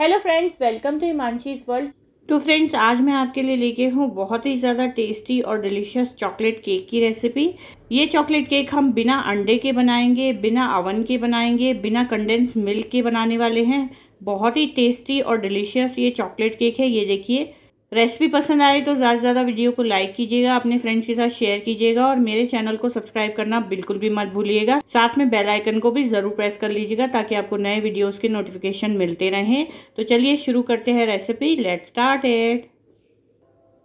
hello friends welcome to Himanshi's world तो friends आज मैं आपके लिए लेके हूँ बहुत ही ज़्यादा टेस्टी और डिलीशियस चॉकलेट केक की रेसिपी ये चॉकलेट केक हम बिना अंडे के बनाएंगे बिना अवन के बनाएंगे बिना कंडेंस मिल्क के बनाने वाले हैं बहुत ही टेस्टी और डिलीशियस ये चॉकलेट केक है ये देखिए रेसिपी पसंद आए तो ज़्यादा से ज़्यादा वीडियो को लाइक कीजिएगा अपने फ्रेंड्स के साथ शेयर कीजिएगा और मेरे चैनल को सब्सक्राइब करना बिल्कुल भी मत भूलिएगा साथ में बेल आइकन को भी ज़रूर प्रेस कर लीजिएगा ताकि आपको नए वीडियोस के नोटिफिकेशन मिलते रहें तो चलिए शुरू करते हैं रेसिपी लेट स्टार्ट एट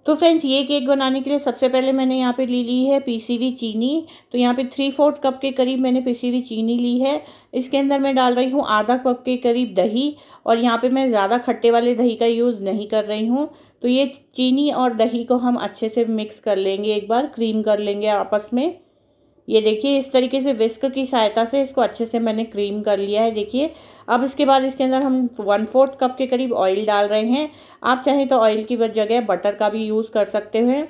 तो फ्रेंड्स ये केक बनाने के लिए सबसे पहले मैंने यहाँ पे ली ली है पीसी हुई चीनी तो यहाँ पे थ्री फोर्थ कप के करीब मैंने पीसी हुई चीनी ली है इसके अंदर मैं डाल रही हूँ आधा कप के करीब दही और यहाँ पे मैं ज़्यादा खट्टे वाले दही का यूज़ नहीं कर रही हूँ तो ये चीनी और दही को हम अच्छे से मिक्स कर लेंगे एक बार क्रीम कर लेंगे आपस में ये देखिए इस तरीके से विस्क की सहायता से इसको अच्छे से मैंने क्रीम कर लिया है देखिए अब इसके बाद इसके अंदर हम वन फोर्थ कप के करीब ऑयल डाल रहे हैं आप चाहें तो ऑयल की जगह बटर का भी यूज़ कर सकते हैं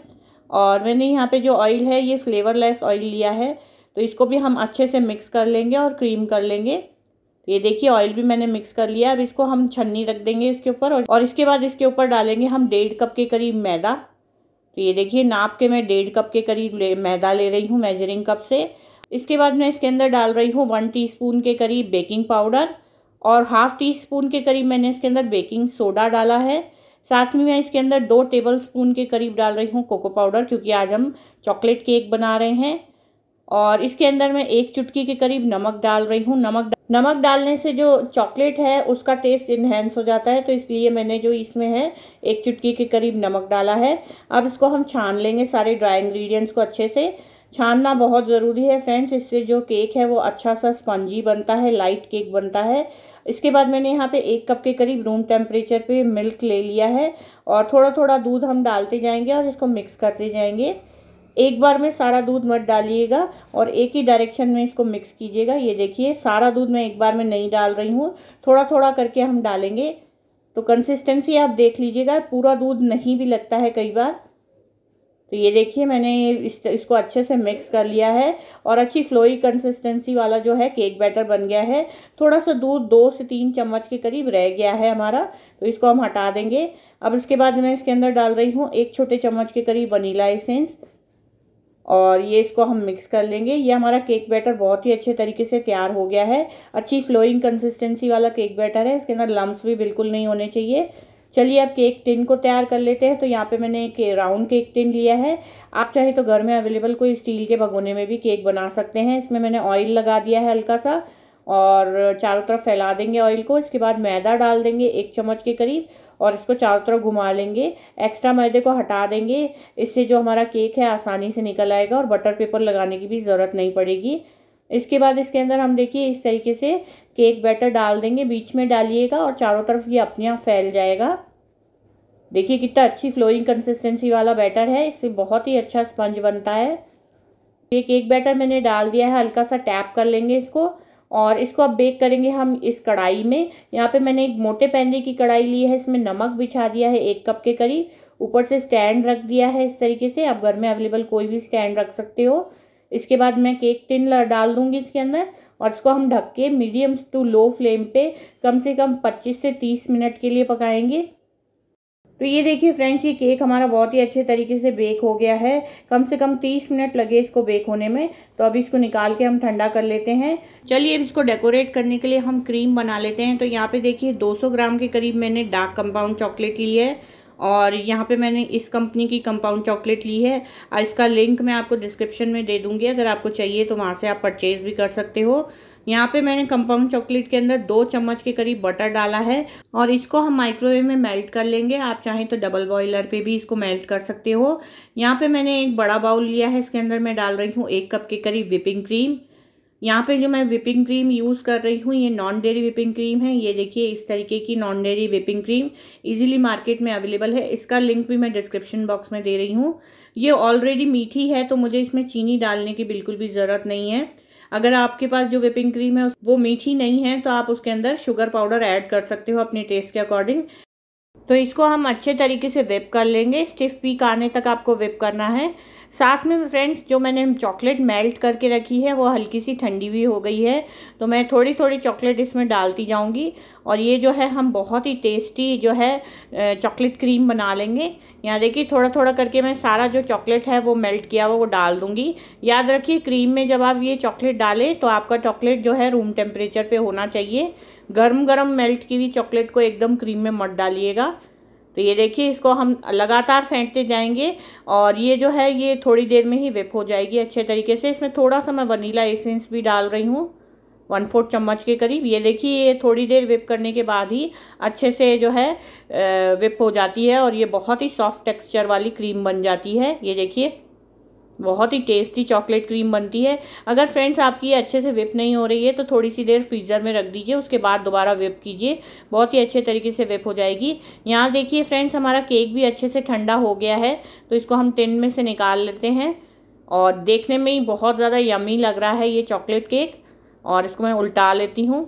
और मैंने यहाँ पे जो ऑयल है ये फ्लेवरलेस ऑयल लिया है तो इसको भी हम अच्छे से मिक्स कर लेंगे और क्रीम कर लेंगे ये देखिए ऑयल भी मैंने मिक्स कर लिया अब इसको हम छन्नी रख देंगे इसके ऊपर और इसके बाद इसके ऊपर डालेंगे हम डेढ़ कप के करीब मैदा तो ये देखिए नाप के मैं डेढ़ कप के करीब ले, मैदा ले रही हूँ मेजरिंग कप से इसके बाद मैं इसके अंदर डाल रही हूँ वन टीस्पून के करीब बेकिंग पाउडर और हाफ टी स्पून के करीब मैंने इसके अंदर बेकिंग सोडा डाला है साथ में मैं इसके अंदर दो टेबल स्पून के करीब डाल रही हूँ कोको पाउडर क्योंकि आज हम चॉकलेट केक बना रहे हैं और इसके अंदर मैं एक चुटकी के करीब नमक डाल रही हूँ नमक नमक डालने से जो चॉकलेट है उसका टेस्ट इन्हेंस हो जाता है तो इसलिए मैंने जो इसमें है एक चुटकी के करीब नमक डाला है अब इसको हम छान लेंगे सारे ड्राई इंग्रेडिएंट्स को अच्छे से छानना बहुत ज़रूरी है फ्रेंड्स इससे जो केक है वो अच्छा सा स्पंजी बनता है लाइट केक बनता है इसके बाद मैंने यहाँ पे एक कप के करीब रूम टेम्परेचर पे मिल्क ले लिया है और थोड़ा थोड़ा दूध हम डालते जाएंगे और इसको मिक्स करते जाएंगे एक बार में सारा दूध मत डालिएगा और एक ही डायरेक्शन में इसको मिक्स कीजिएगा ये देखिए सारा दूध मैं एक बार में नहीं डाल रही हूँ थोड़ा थोड़ा करके हम डालेंगे तो कंसिस्टेंसी आप देख लीजिएगा पूरा दूध नहीं भी लगता है कई बार तो ये देखिए मैंने इस इसको अच्छे से मिक्स कर लिया है और अच्छी फ्लोई कंसिस्टेंसी वाला जो है केक बैटर बन गया है थोड़ा सा दूध दो से तीन चम्मच के करीब रह गया है हमारा तो इसको हम हटा देंगे अब इसके बाद मैं इसके अंदर डाल रही हूँ एक छोटे चम्मच के करीब वनीला एसेंस और ये इसको हम मिक्स कर लेंगे ये हमारा केक बैटर बहुत ही अच्छे तरीके से तैयार हो गया है अच्छी फ्लोइंग कंसिस्टेंसी वाला केक बैटर है इसके अंदर लम्ब भी बिल्कुल नहीं होने चाहिए चलिए अब केक टिन को तैयार कर लेते हैं तो यहाँ पे मैंने एक राउंड केक टिन लिया है आप चाहे तो घर में अवेलेबल कोई स्टील के भगोने में भी केक बना सकते हैं इसमें मैंने ऑयल लगा दिया है हल्का सा और चारों तरफ फैला देंगे ऑयल को इसके बाद मैदा डाल देंगे एक चम्मच के करीब और इसको चारों तरफ घुमा लेंगे एक्स्ट्रा मैदे को हटा देंगे इससे जो हमारा केक है आसानी से निकल आएगा और बटर पेपर लगाने की भी ज़रूरत नहीं पड़ेगी इसके बाद इसके अंदर हम देखिए इस तरीके से केक बैटर डाल देंगे बीच में डालिएगा और चारों तरफ ये अपने आप फैल जाएगा देखिए कितना अच्छी फ्लोइंग कंसिस्टेंसी वाला बैटर है इससे बहुत ही अच्छा स्पंज बनता है ये केक बैटर मैंने डाल दिया है हल्का सा टैप कर लेंगे इसको और इसको अब बेक करेंगे हम इस कढ़ाई में यहाँ पे मैंने एक मोटे पैंदे की कढ़ाई ली है इसमें नमक बिछा दिया है एक कप के करीब ऊपर से स्टैंड रख दिया है इस तरीके से आप घर में अवेलेबल कोई भी स्टैंड रख सकते हो इसके बाद मैं केक टिन डाल दूँगी इसके अंदर और इसको हम ढक के मीडियम टू लो फ्लेम पे कम से कम 25 से 30 मिनट के लिए पकाएंगे तो ये देखिए फ्रेंड्स ये केक हमारा बहुत ही अच्छे तरीके से बेक हो गया है कम से कम तीस मिनट लगे इसको बेक होने में तो अभी इसको निकाल के हम ठंडा कर लेते हैं चलिए अब इसको डेकोरेट करने के लिए हम क्रीम बना लेते हैं तो यहाँ पे देखिए 200 ग्राम के करीब मैंने डार्क कंपाउंड चॉकलेट ली है और यहाँ पे मैंने इस कंपनी की कंपाउंड चॉकलेट ली है इसका लिंक मैं आपको डिस्क्रिप्शन में दे दूँगी अगर आपको चाहिए तो वहाँ से आप परचेज़ भी कर सकते हो यहाँ पे मैंने कंपाउंड चॉकलेट के अंदर दो चम्मच के करीब बटर डाला है और इसको हम माइक्रोवेव में मेल्ट कर लेंगे आप चाहें तो डबल बॉयलर पे भी इसको मेल्ट कर सकते हो यहाँ पे मैंने एक बड़ा बाउल लिया है इसके अंदर मैं डाल रही हूँ एक कप के करीब विपिंग क्रीम यहाँ पे जो मैं विपिंग क्रीम यूज़ कर रही हूँ ये नॉन डेरी विपिंग क्रीम है ये देखिए इस तरीके की non dairy whipping cream easily market में अवेलेबल है इसका लिंक भी मैं डिस्क्रिप्शन बॉक्स में दे रही हूँ ये ऑलरेडी मीठी है तो मुझे इसमें चीनी डालने की बिल्कुल भी ज़रूरत नहीं है अगर आपके पास जो विपिंग क्रीम है वो मीठी नहीं है तो आप उसके अंदर शुगर पाउडर ऐड कर सकते हो अपने टेस्ट के अकॉर्डिंग तो इसको हम अच्छे तरीके से विप कर लेंगे स्टिफ पीक आने तक आपको विप करना है साथ में फ्रेंड्स जो मैंने चॉकलेट मेल्ट करके रखी है वो हल्की सी ठंडी भी हो गई है तो मैं थोड़ी थोड़ी चॉकलेट इसमें डालती जाऊँगी और ये जो है हम बहुत ही टेस्टी जो है चॉकलेट क्रीम बना लेंगे यहाँ देखिए थोड़ा थोड़ा करके मैं सारा जो चॉकलेट है वो मेल्ट किया हुआ वो डाल दूँगी याद रखिए क्रीम में जब आप ये चॉकलेट डालें तो आपका चॉकलेट जो है रूम टेम्परेचर पर होना चाहिए गर्म गर्म मेल्ट की हुई चॉकलेट को एकदम क्रीम में मत डालिएगा तो ये देखिए इसको हम लगातार फेंटते जाएंगे और ये जो है ये थोड़ी देर में ही विप हो जाएगी अच्छे तरीके से इसमें थोड़ा सा मैं वनीला एसेंस भी डाल रही हूँ वन फोर्थ चम्मच के करीब ये देखिए ये थोड़ी देर विप करने के बाद ही अच्छे से जो है विप हो जाती है और ये बहुत ही सॉफ्ट टेक्सचर वाली क्रीम बन जाती है ये देखिए बहुत ही टेस्टी चॉकलेट क्रीम बनती है अगर फ्रेंड्स आपकी ये अच्छे से विप नहीं हो रही है तो थोड़ी सी देर फ्रीज़र में रख दीजिए उसके बाद दोबारा विप कीजिए बहुत ही अच्छे तरीके से विप हो जाएगी यहाँ देखिए फ्रेंड्स हमारा केक भी अच्छे से ठंडा हो गया है तो इसको हम टिन में से निकाल लेते हैं और देखने में ही बहुत ज़्यादा यमी लग रहा है ये चॉकलेट केक और इसको मैं उल्टा लेती हूँ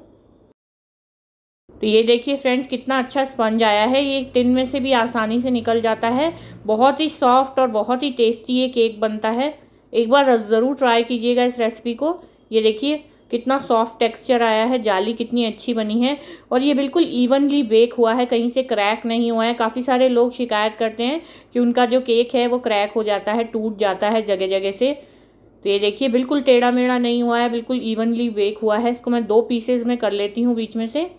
तो ये देखिए फ्रेंड्स कितना अच्छा स्पंज आया है ये टिन में से भी आसानी से निकल जाता है बहुत ही सॉफ्ट और बहुत ही टेस्टी ये केक बनता है एक बार ज़रूर ट्राई कीजिएगा इस रेसिपी को ये देखिए कितना सॉफ्ट टेक्सचर आया है जाली कितनी अच्छी बनी है और ये बिल्कुल इवनली बेक हुआ है कहीं से क्रैक नहीं हुआ है काफ़ी सारे लोग शिकायत करते हैं कि उनका जो केक है वो क्रैक हो जाता है टूट जाता है जगह जगह से तो ये देखिए बिल्कुल टेढ़ा मेढ़ा नहीं हुआ है बिल्कुल इवनली बेक हुआ है इसको मैं दो पीसेज में कर लेती हूँ बीच में से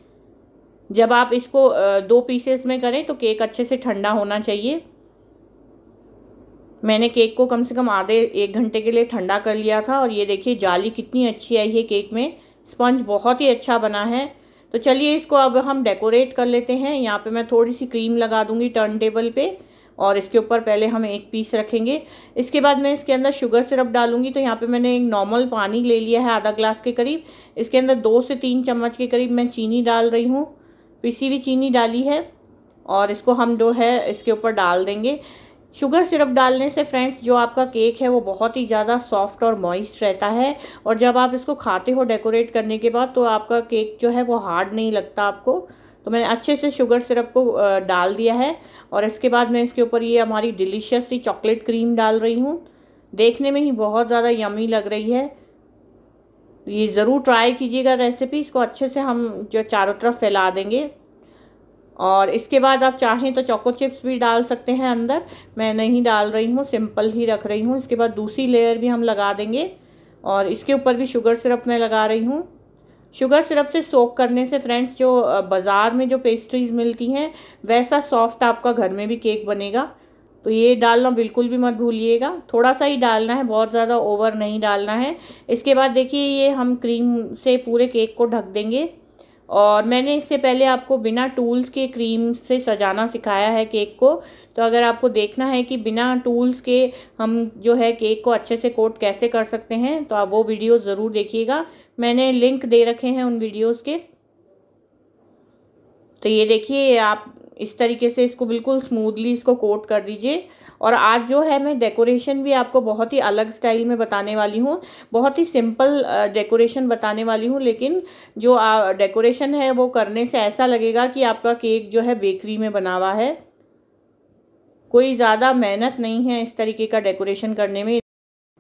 जब आप इसको दो पीसेस में करें तो केक अच्छे से ठंडा होना चाहिए मैंने केक को कम से कम आधे एक घंटे के लिए ठंडा कर लिया था और ये देखिए जाली कितनी अच्छी आई है केक में स्पंज बहुत ही अच्छा बना है तो चलिए इसको अब हम डेकोरेट कर लेते हैं यहाँ पे मैं थोड़ी सी क्रीम लगा दूँगी टर्न टेबल पे और इसके ऊपर पहले हम एक पीस रखेंगे इसके बाद मैं इसके अंदर शुगर सिरप डालूंगी तो यहाँ पे मैंने एक नॉर्मल पानी ले लिया है आधा ग्लास के करीब इसके अंदर दो से तीन चम्मच के करीब मैं चीनी डाल रही हूँ पिसी हुई चीनी डाली है और इसको हम जो है इसके ऊपर डाल देंगे शुगर सिरप डालने से फ्रेंड्स जो आपका केक है वो बहुत ही ज़्यादा सॉफ्ट और मॉइस्ट रहता है और जब आप इसको खाते हो डेकोरेट करने के बाद तो आपका केक जो है वो हार्ड नहीं लगता आपको तो मैंने अच्छे से शुगर सिरप को डाल दिया है और इसके बाद मैं इसके ऊपर ये हमारी डिलीशियस सी चॉकलेट क्रीम डाल रही हूँ देखने में ही बहुत ज़्यादा यमी लग रही है तो ये ज़रूर ट्राई कीजिएगा रेसिपी इसको अच्छे से हम जो चारों तरफ फैला देंगे और इसके बाद आप चाहें तो चोको चिप्स भी डाल सकते हैं अंदर मैं नहीं डाल रही हूँ सिंपल ही रख रही हूँ इसके बाद दूसरी लेयर भी हम लगा देंगे और इसके ऊपर भी शुगर सिरप मैं लगा रही हूँ शुगर सिरप से सोक करने से फ्रेंड्स जो बाज़ार में जो पेस्ट्रीज़ मिलती हैं वैसा सॉफ्ट आपका घर में भी केक बनेगा तो ये डालना बिल्कुल भी मत भूलिएगा थोड़ा सा ही डालना है बहुत ज़्यादा ओवर नहीं डालना है इसके बाद देखिए ये हम क्रीम से पूरे केक को ढक देंगे और मैंने इससे पहले आपको बिना टूल्स के क्रीम से सजाना सिखाया है केक को तो अगर आपको देखना है कि बिना टूल्स के हम जो है केक को अच्छे से कोट कैसे कर सकते हैं तो आप वो वीडियो ज़रूर देखिएगा मैंने लिंक दे रखे हैं उन वीडियोज़ के तो ये देखिए आप इस तरीके से इसको बिल्कुल स्मूदली इसको कोट कर दीजिए और आज जो है मैं डेकोरेशन भी आपको बहुत ही अलग स्टाइल में बताने वाली हूँ बहुत ही सिंपल डेकोरेशन बताने वाली हूँ लेकिन जो डेकोरेशन है वो करने से ऐसा लगेगा कि आपका केक जो है बेकरी में बना हुआ है कोई ज़्यादा मेहनत नहीं है इस तरीके का डेकोरेशन करने में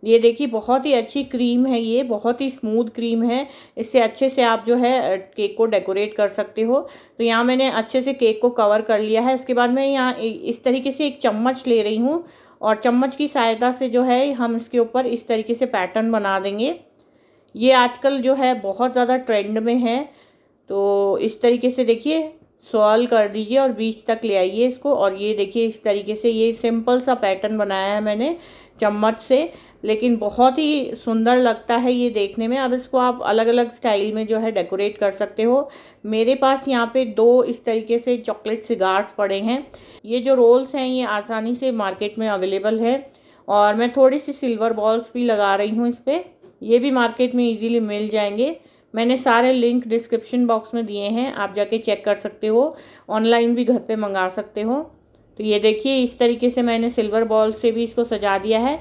ये देखिए बहुत ही अच्छी क्रीम है ये बहुत ही स्मूथ क्रीम है इससे अच्छे से आप जो है केक को डेकोरेट कर सकते हो तो यहाँ मैंने अच्छे से केक को कवर कर लिया है इसके बाद मैं यहाँ इस तरीके से एक चम्मच ले रही हूँ और चम्मच की सहायता से जो है हम इसके ऊपर इस तरीके से पैटर्न बना देंगे ये आजकल जो है बहुत ज़्यादा ट्रेंड में है तो इस तरीके से देखिए सॉल्व कर दीजिए और बीच तक ले आइए इसको और ये देखिए इस तरीके से ये सिंपल सा पैटर्न बनाया है मैंने चम्मच से लेकिन बहुत ही सुंदर लगता है ये देखने में अब इसको आप अलग अलग स्टाइल में जो है डेकोरेट कर सकते हो मेरे पास यहाँ पे दो इस तरीके से चॉकलेट सिगार्स पड़े हैं ये जो रोल्स हैं ये आसानी से मार्केट में अवेलेबल है और मैं थोड़ी सी सिल्वर बॉल्स भी लगा रही हूँ इस पर ये भी मार्केट में ईजीली मिल जाएंगे मैंने सारे लिंक डिस्क्रिप्शन बॉक्स में दिए हैं आप जाके चेक कर सकते हो ऑनलाइन भी घर पे मंगा सकते हो तो ये देखिए इस तरीके से मैंने सिल्वर बॉल से भी इसको सजा दिया है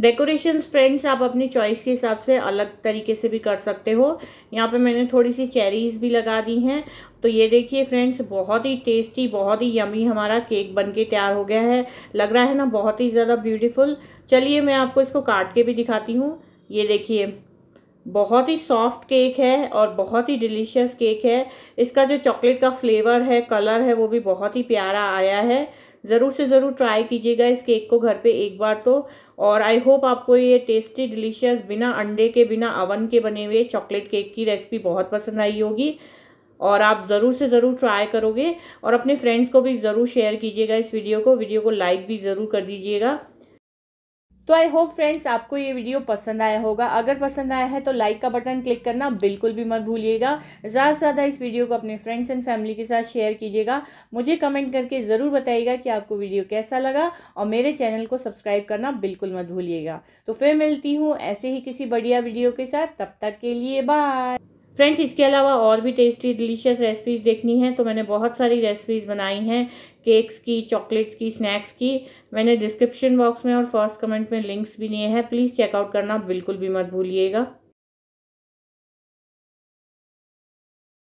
डेकोरेशन फ्रेंड्स आप अपनी चॉइस के हिसाब से अलग तरीके से भी कर सकते हो यहाँ पे मैंने थोड़ी सी चेरीज भी लगा दी हैं तो ये देखिए फ्रेंड्स बहुत ही टेस्टी बहुत ही यमी हमारा केक बन के तैयार हो गया है लग रहा है ना बहुत ही ज़्यादा ब्यूटीफुल चलिए मैं आपको इसको काट के भी दिखाती हूँ ये देखिए बहुत ही सॉफ्ट केक है और बहुत ही डिलीशियस केक है इसका जो चॉकलेट का फ्लेवर है कलर है वो भी बहुत ही प्यारा आया है ज़रूर से ज़रूर ट्राई कीजिएगा इस केक को घर पे एक बार तो और आई होप आपको ये टेस्टी डिलीशियस बिना अंडे के बिना अवन के बने हुए चॉकलेट केक की रेसिपी बहुत पसंद आई होगी और आप ज़रूर से ज़रूर ट्राई करोगे और अपने फ्रेंड्स को भी ज़रूर शेयर कीजिएगा इस वीडियो को वीडियो को लाइक भी ज़रूर कर दीजिएगा तो आई होप फ्रेंड्स आपको ये वीडियो पसंद आया होगा अगर पसंद आया है तो लाइक का बटन क्लिक करना बिल्कुल भी मत भूलिएगा ज़्यादा से ज़्यादा इस वीडियो को अपने फ्रेंड्स एंड फैमिली के साथ शेयर कीजिएगा मुझे कमेंट करके ज़रूर बताइएगा कि आपको वीडियो कैसा लगा और मेरे चैनल को सब्सक्राइब करना बिल्कुल मत भूलिएगा तो फिर मिलती हूँ ऐसे ही किसी बढ़िया वीडियो के साथ तब तक के लिए बाय फ्रेंड्स इसके अलावा और भी टेस्टी डिलीशियस रेसिपीज़ देखनी है तो मैंने बहुत सारी रेसिपीज़ बनाई हैं केक्स की चॉकलेट्स की स्नैक्स की मैंने डिस्क्रिप्शन बॉक्स में और फर्स्ट कमेंट में लिंक्स भी दिए हैं प्लीज़ चेकआउट करना बिल्कुल भी मत भूलिएगा